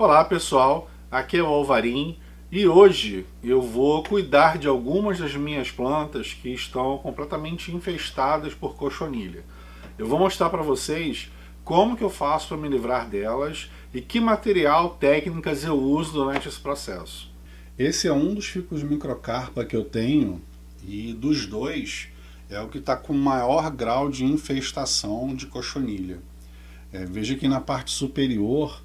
Olá pessoal, aqui é o Alvarim e hoje eu vou cuidar de algumas das minhas plantas que estão completamente infestadas por cochonilha. Eu vou mostrar para vocês como que eu faço para me livrar delas e que material, técnicas eu uso durante esse processo. Esse é um dos de microcarpa que eu tenho e dos dois é o que está com maior grau de infestação de cochonilha. É, veja que na parte superior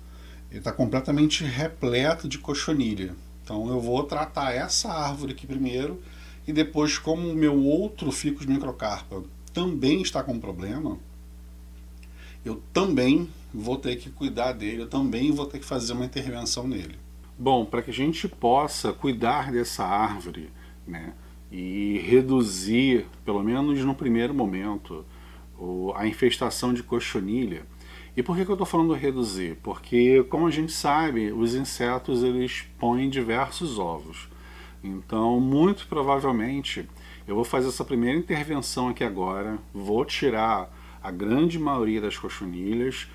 ele está completamente repleto de cochonilha. Então eu vou tratar essa árvore aqui primeiro e depois, como o meu outro ficus microcarpa também está com problema, eu também vou ter que cuidar dele, eu também vou ter que fazer uma intervenção nele. Bom, para que a gente possa cuidar dessa árvore né, e reduzir, pelo menos no primeiro momento, a infestação de cochonilha, e por que, que eu estou falando reduzir? Porque, como a gente sabe, os insetos eles põem diversos ovos. Então, muito provavelmente, eu vou fazer essa primeira intervenção aqui agora, vou tirar a grande maioria das cochonilhas,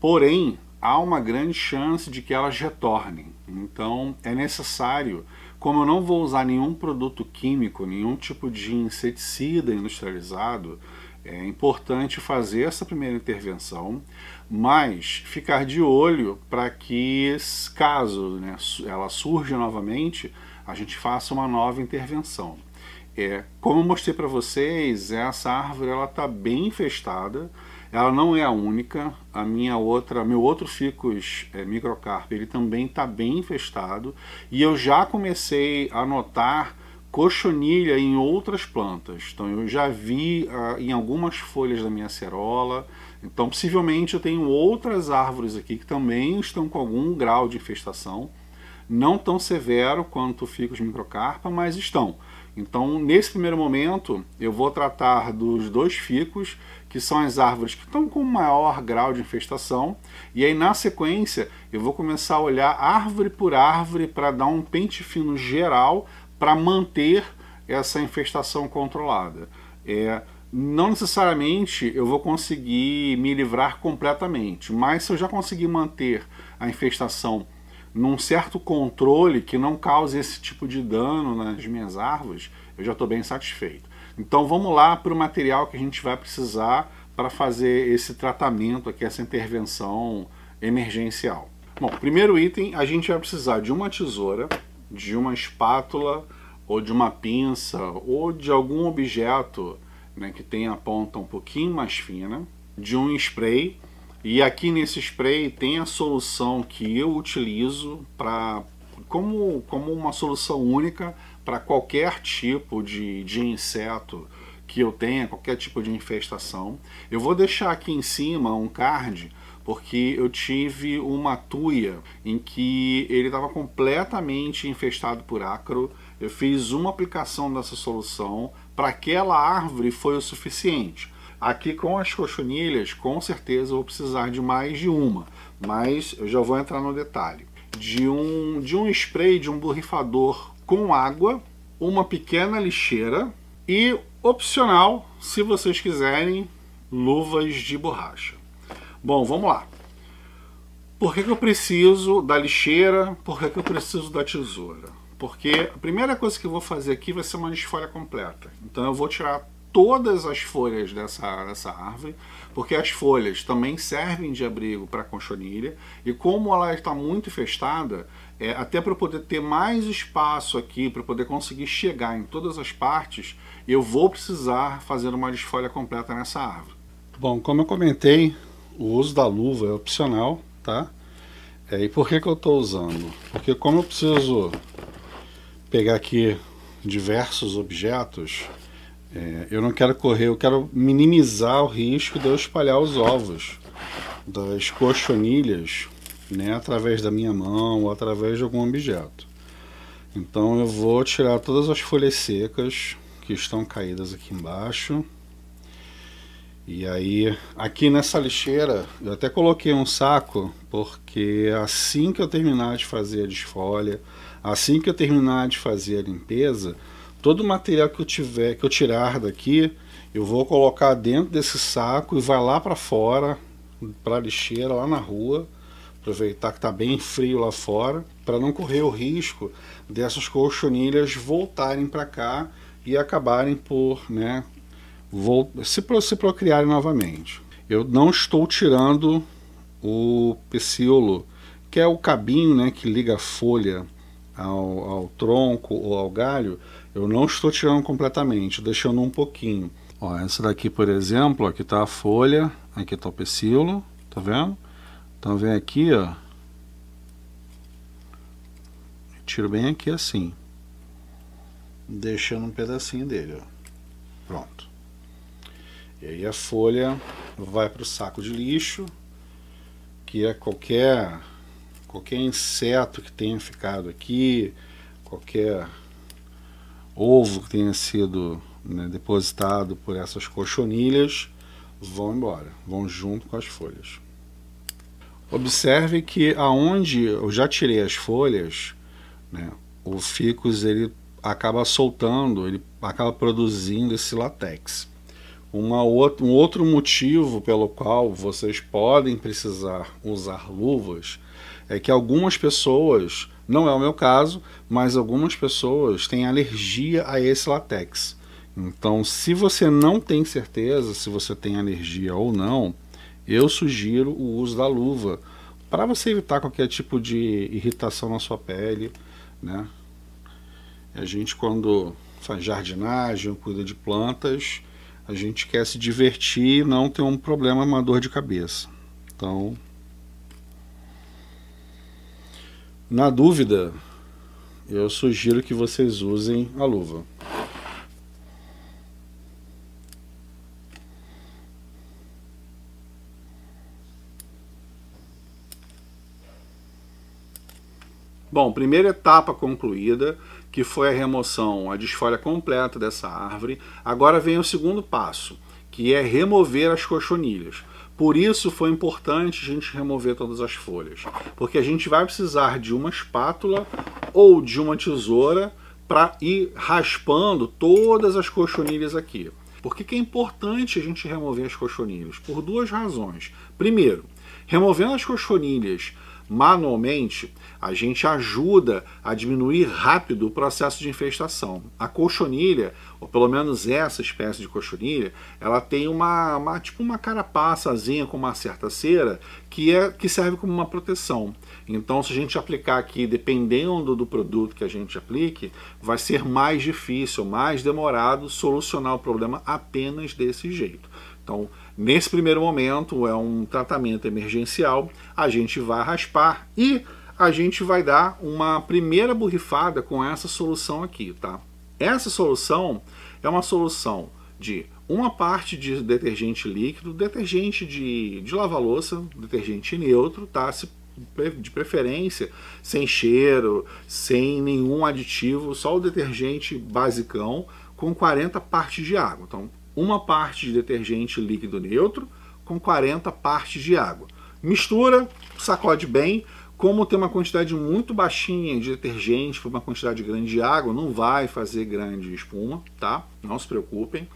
porém, há uma grande chance de que elas retornem. Então, é necessário, como eu não vou usar nenhum produto químico, nenhum tipo de inseticida industrializado, é importante fazer essa primeira intervenção, mas ficar de olho para que, caso né, ela surja novamente, a gente faça uma nova intervenção. É, como eu mostrei para vocês, essa árvore ela está bem infestada, ela não é a única. A minha outra, meu outro ficus é, ele também está bem infestado. E eu já comecei a notar cochonilha em outras plantas. Então eu já vi ah, em algumas folhas da minha acerola. Então possivelmente eu tenho outras árvores aqui que também estão com algum grau de infestação. Não tão severo quanto ficus microcarpa, mas estão. Então, nesse primeiro momento, eu vou tratar dos dois ficos, que são as árvores que estão com maior grau de infestação, e aí na sequência eu vou começar a olhar árvore por árvore para dar um pente fino geral para manter essa infestação controlada. É, não necessariamente eu vou conseguir me livrar completamente, mas se eu já conseguir manter a infestação num certo controle que não cause esse tipo de dano nas minhas árvores, eu já estou bem satisfeito. Então vamos lá para o material que a gente vai precisar para fazer esse tratamento aqui, essa intervenção emergencial. Bom, primeiro item, a gente vai precisar de uma tesoura, de uma espátula ou de uma pinça ou de algum objeto né, que tem a ponta um pouquinho mais fina, de um spray. E aqui nesse spray tem a solução que eu utilizo para como, como uma solução única para qualquer tipo de, de inseto que eu tenha, qualquer tipo de infestação. Eu vou deixar aqui em cima um card porque eu tive uma tuia em que ele estava completamente infestado por acro. Eu fiz uma aplicação dessa solução, para aquela árvore foi o suficiente. Aqui com as cochonilhas, com certeza eu vou precisar de mais de uma, mas eu já vou entrar no detalhe. De um, de um spray, de um borrifador com água, uma pequena lixeira e, opcional, se vocês quiserem, luvas de borracha. Bom, vamos lá. Por que, que eu preciso da lixeira? Por que, que eu preciso da tesoura? Porque a primeira coisa que eu vou fazer aqui vai ser uma desfolha completa. Então eu vou tirar todas as folhas dessa, dessa árvore, porque as folhas também servem de abrigo para a conchonilha, e como ela está muito infestada, é, até para poder ter mais espaço aqui, para poder conseguir chegar em todas as partes, eu vou precisar fazer uma desfolha completa nessa árvore. Bom, como eu comentei, o uso da luva é opcional, tá? É, e por que, que eu estou usando? Porque como eu preciso pegar aqui diversos objetos, é, eu não quero correr, eu quero minimizar o risco de eu espalhar os ovos das cochonilhas né, através da minha mão ou através de algum objeto. Então eu vou tirar todas as folhas secas que estão caídas aqui embaixo. E aí, aqui nessa lixeira, eu até coloquei um saco, porque assim que eu terminar de fazer a desfolha, assim que eu terminar de fazer a limpeza, todo o material que eu tiver, que eu tirar daqui, eu vou colocar dentro desse saco e vai lá para fora, para a lixeira lá na rua, aproveitar que está bem frio lá fora, para não correr o risco dessas colchonilhas voltarem para cá e acabarem por, né, vou, se, se procriarem novamente. Eu não estou tirando o pecíolo, que é o cabinho né, que liga a folha ao, ao tronco ou ao galho. Eu não estou tirando completamente, deixando um pouquinho. Ó, essa daqui, por exemplo, aqui está a folha, aqui está o pecíolo, tá vendo? Então vem aqui, ó. Tiro bem aqui assim. Deixando um pedacinho dele, ó. Pronto. E aí a folha vai para o saco de lixo, que é qualquer qualquer inseto que tenha ficado aqui, qualquer ovo que tenha sido né, depositado por essas cochonilhas vão embora, vão junto com as folhas. Observe que aonde eu já tirei as folhas, né, o ficus ele acaba soltando, ele acaba produzindo esse látex. Uma outra, um outro motivo pelo qual vocês podem precisar usar luvas é que algumas pessoas, não é o meu caso, mas algumas pessoas têm alergia a esse latex. Então, se você não tem certeza se você tem alergia ou não, eu sugiro o uso da luva para você evitar qualquer tipo de irritação na sua pele, né? A gente quando faz jardinagem, cuida de plantas, a gente quer se divertir e não ter um problema, uma dor de cabeça. Então, na dúvida, eu sugiro que vocês usem a luva. Bom, primeira etapa concluída que foi a remoção, a desfolha completa dessa árvore, agora vem o segundo passo, que é remover as cochonilhas. Por isso foi importante a gente remover todas as folhas, porque a gente vai precisar de uma espátula ou de uma tesoura para ir raspando todas as cochonilhas aqui. Por que, que, é importante a gente remover as cochonilhas? Por duas razões. Primeiro, removendo as cochonilhas manualmente, a gente ajuda a diminuir rápido o processo de infestação. A colchonilha, ou pelo menos essa espécie de colchonilha, ela tem uma, uma tipo uma carapaçazinha com uma certa cera que, é, que serve como uma proteção. Então, se a gente aplicar aqui, dependendo do produto que a gente aplique, vai ser mais difícil, mais demorado solucionar o problema apenas desse jeito. Então, Nesse primeiro momento, é um tratamento emergencial, a gente vai raspar e a gente vai dar uma primeira borrifada com essa solução aqui, tá? Essa solução é uma solução de uma parte de detergente líquido, detergente de, de lavar louça, detergente neutro, tá? Se, de preferência, sem cheiro, sem nenhum aditivo, só o detergente basicão com 40 partes de água. Então, uma parte de detergente líquido neutro com 40 partes de água. Mistura, sacode bem. Como tem uma quantidade muito baixinha de detergente para uma quantidade grande de água, não vai fazer grande espuma, tá? Não se preocupem.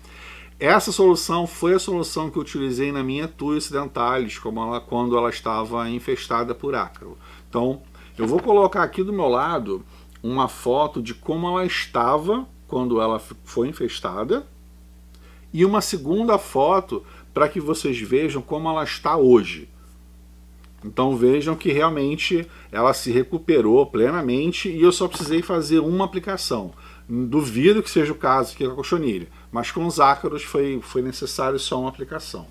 Essa solução foi a solução que eu utilizei na minha Tuis dentalis, como ela, quando ela estava infestada por ácaro. Então, eu vou colocar aqui do meu lado uma foto de como ela estava quando ela foi infestada, e uma segunda foto para que vocês vejam como ela está hoje. Então vejam que realmente ela se recuperou plenamente e eu só precisei fazer uma aplicação. Duvido que seja o caso aqui com a cochonilha, mas com os ácaros foi, foi necessário só uma aplicação.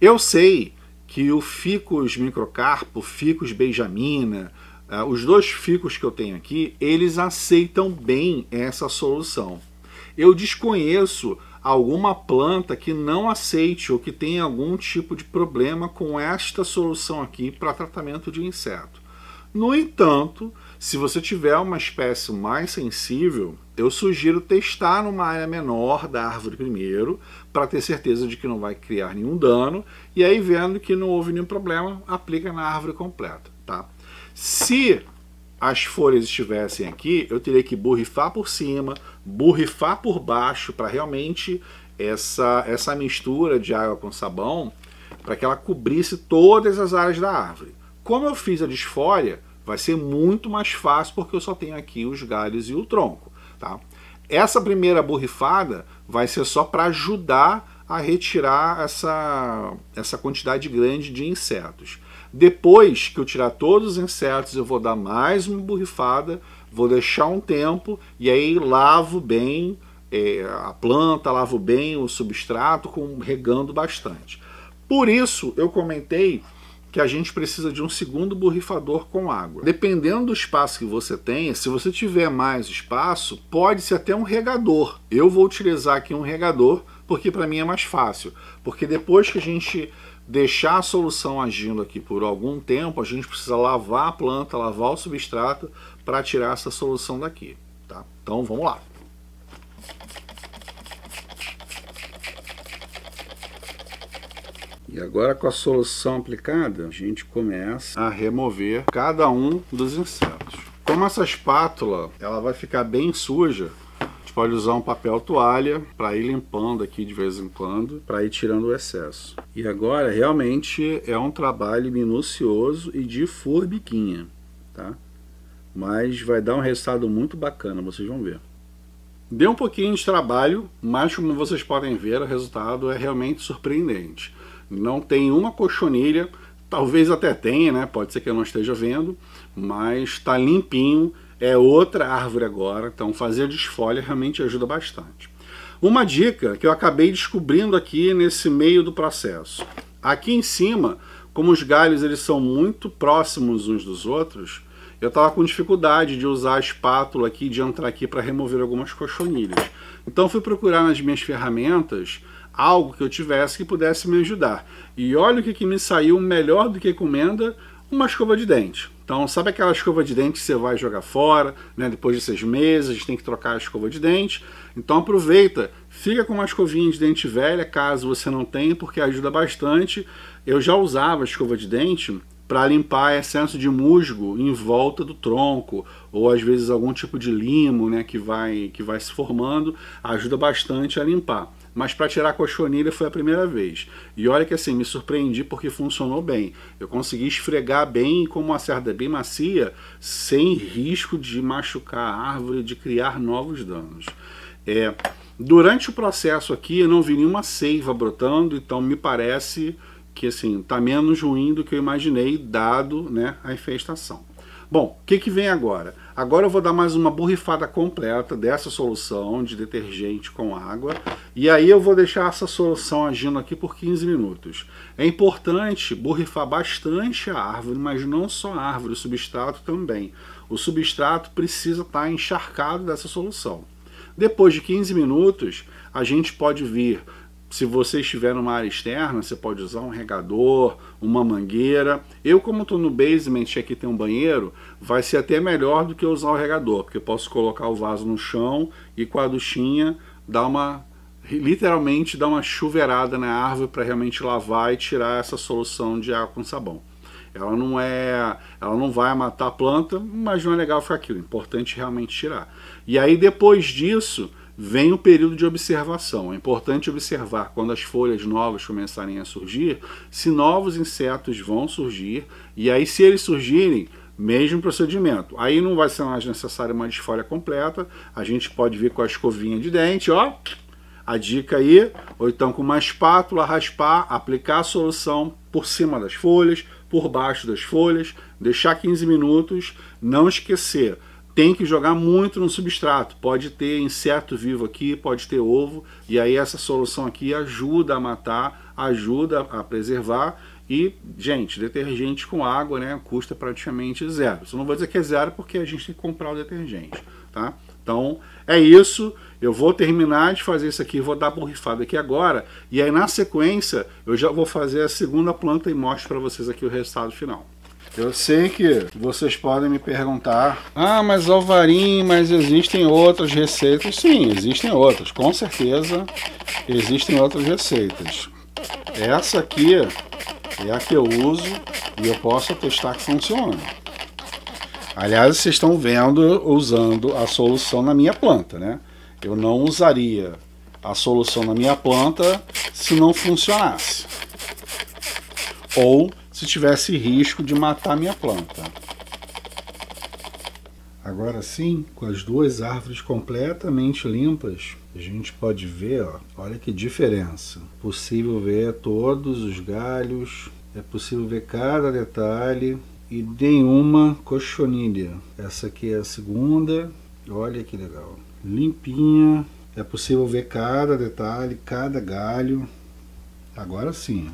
Eu sei que o ficus microcarpo, ficus benjamina, eh, os dois ficus que eu tenho aqui, eles aceitam bem essa solução. Eu desconheço alguma planta que não aceite ou que tenha algum tipo de problema com esta solução aqui para tratamento de inseto. No entanto, se você tiver uma espécie mais sensível, eu sugiro testar numa área menor da árvore primeiro, para ter certeza de que não vai criar nenhum dano, e aí vendo que não houve nenhum problema, aplica na árvore completa, tá? Se as folhas estivessem aqui, eu teria que borrifar por cima, borrifar por baixo para realmente essa, essa mistura de água com sabão para que ela cobrisse todas as áreas da árvore. Como eu fiz a desfolha, vai ser muito mais fácil porque eu só tenho aqui os galhos e o tronco. Tá? Essa primeira borrifada vai ser só para ajudar a retirar essa, essa quantidade grande de insetos. Depois que eu tirar todos os insetos, eu vou dar mais uma borrifada vou deixar um tempo e aí lavo bem é, a planta, lavo bem o substrato, com, regando bastante. Por isso eu comentei que a gente precisa de um segundo borrifador com água. Dependendo do espaço que você tenha, se você tiver mais espaço, pode ser até um regador. Eu vou utilizar aqui um regador porque para mim é mais fácil, porque depois que a gente deixar a solução agindo aqui por algum tempo, a gente precisa lavar a planta, lavar o substrato para tirar essa solução daqui. Tá? Então vamos lá. E agora com a solução aplicada, a gente começa a remover cada um dos insetos. Como essa espátula ela vai ficar bem suja, pode usar um papel toalha para ir limpando aqui de vez em quando, para ir tirando o excesso. E agora realmente é um trabalho minucioso e de forbiquinha, tá? Mas vai dar um resultado muito bacana, vocês vão ver. Deu um pouquinho de trabalho, mas como vocês podem ver, o resultado é realmente surpreendente. Não tem uma cochonilha, talvez até tenha, né? Pode ser que eu não esteja vendo, mas está limpinho, é outra árvore agora, então fazer desfolha realmente ajuda bastante. Uma dica que eu acabei descobrindo aqui nesse meio do processo. Aqui em cima, como os galhos eles são muito próximos uns dos outros, eu estava com dificuldade de usar a espátula aqui, de entrar aqui para remover algumas cochonilhas. Então fui procurar nas minhas ferramentas algo que eu tivesse que pudesse me ajudar. E olha o que, que me saiu melhor do que encomenda, uma escova de dente. Então, sabe aquela escova de dente que você vai jogar fora, né? Depois de seis meses, a gente tem que trocar a escova de dente. Então aproveita, fica com uma escovinha de dente velha, caso você não tenha, porque ajuda bastante. Eu já usava escova de dente para limpar é excesso de musgo em volta do tronco, ou às vezes algum tipo de limo né, que, vai, que vai se formando, ajuda bastante a limpar. Mas para tirar a cochonilha foi a primeira vez. E olha que assim, me surpreendi porque funcionou bem. Eu consegui esfregar bem, como uma cerda é bem macia, sem risco de machucar a árvore, de criar novos danos. É, durante o processo aqui, eu não vi nenhuma seiva brotando, então me parece que assim, tá menos ruim do que eu imaginei, dado né, a infestação. Bom, o que, que vem agora? Agora eu vou dar mais uma borrifada completa dessa solução de detergente com água e aí eu vou deixar essa solução agindo aqui por 15 minutos. É importante borrifar bastante a árvore, mas não só a árvore, o substrato também. O substrato precisa estar tá encharcado dessa solução. Depois de 15 minutos, a gente pode vir se você estiver numa área externa, você pode usar um regador, uma mangueira. Eu, como estou no basement e aqui tem um banheiro, vai ser até melhor do que usar o regador, porque eu posso colocar o vaso no chão e com a duchinha dar uma literalmente dar uma chuveirada na árvore para realmente lavar e tirar essa solução de água com sabão. Ela não é, ela não vai matar a planta, mas não é legal ficar aquilo. O importante é realmente tirar. E aí depois disso, vem o período de observação. É importante observar quando as folhas novas começarem a surgir, se novos insetos vão surgir, e aí, se eles surgirem, mesmo procedimento. Aí não vai ser mais necessário uma desfolha completa, a gente pode vir com a escovinha de dente, ó, a dica aí, ou então com uma espátula, raspar, aplicar a solução por cima das folhas, por baixo das folhas, deixar 15 minutos, não esquecer tem que jogar muito no substrato. Pode ter inseto vivo aqui, pode ter ovo, e aí essa solução aqui ajuda a matar, ajuda a preservar. E, gente, detergente com água né, custa praticamente zero. Só não vou dizer que é zero porque a gente tem que comprar o detergente, tá? Então, é isso. Eu vou terminar de fazer isso aqui, vou dar borrifada aqui agora. E aí, na sequência, eu já vou fazer a segunda planta e mostro para vocês aqui o resultado final. Eu sei que vocês podem me perguntar: ah, mas alvarim, mas existem outras receitas? Sim, existem outras, com certeza existem outras receitas. Essa aqui é a que eu uso e eu posso testar que funciona. Aliás, vocês estão vendo usando a solução na minha planta, né? Eu não usaria a solução na minha planta se não funcionasse. Ou se tivesse risco de matar minha planta. Agora sim, com as duas árvores completamente limpas, a gente pode ver, ó, olha que diferença. É possível ver todos os galhos, é possível ver cada detalhe e nenhuma cochonilha. Essa aqui é a segunda, olha que legal. Limpinha, é possível ver cada detalhe, cada galho. Agora sim,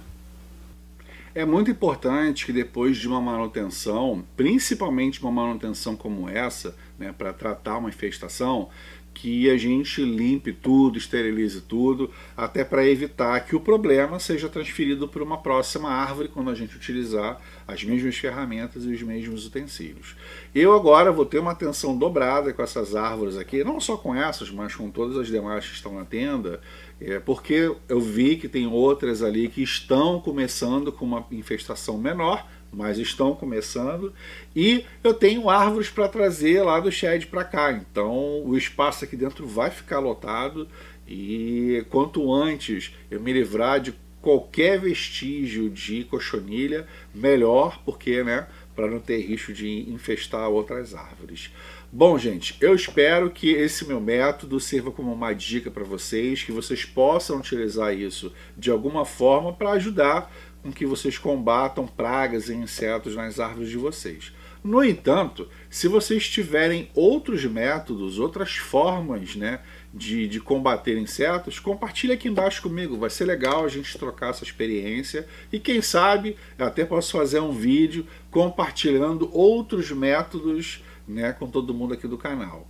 é muito importante que depois de uma manutenção, principalmente uma manutenção como essa, né, para tratar uma infestação, que a gente limpe tudo, esterilize tudo, até para evitar que o problema seja transferido para uma próxima árvore quando a gente utilizar as mesmas ferramentas e os mesmos utensílios. Eu agora vou ter uma atenção dobrada com essas árvores aqui, não só com essas, mas com todas as demais que estão na tenda, é, porque eu vi que tem outras ali que estão começando com uma infestação menor, mas estão começando. E eu tenho árvores para trazer lá do shed para cá, então o espaço aqui dentro vai ficar lotado. E quanto antes eu me livrar de qualquer vestígio de cochonilha, melhor, porque, né, para não ter risco de infestar outras árvores. Bom, gente, eu espero que esse meu método sirva como uma dica para vocês, que vocês possam utilizar isso de alguma forma para ajudar com que vocês combatam pragas e insetos nas árvores de vocês. No entanto, se vocês tiverem outros métodos, outras formas né, de, de combater insetos, compartilhe aqui embaixo comigo. Vai ser legal a gente trocar essa experiência. E quem sabe, eu até posso fazer um vídeo compartilhando outros métodos né, com todo mundo aqui do canal.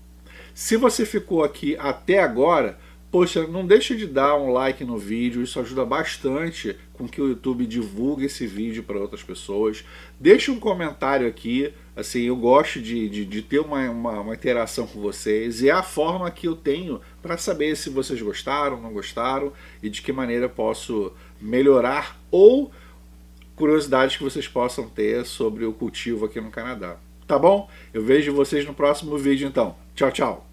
Se você ficou aqui até agora, Poxa, não deixe de dar um like no vídeo, isso ajuda bastante com que o YouTube divulgue esse vídeo para outras pessoas. Deixe um comentário aqui, assim, eu gosto de, de, de ter uma, uma, uma, interação com vocês e é a forma que eu tenho para saber se vocês gostaram, não gostaram e de que maneira posso melhorar ou curiosidades que vocês possam ter sobre o cultivo aqui no Canadá. Tá bom? Eu vejo vocês no próximo vídeo então. Tchau, tchau!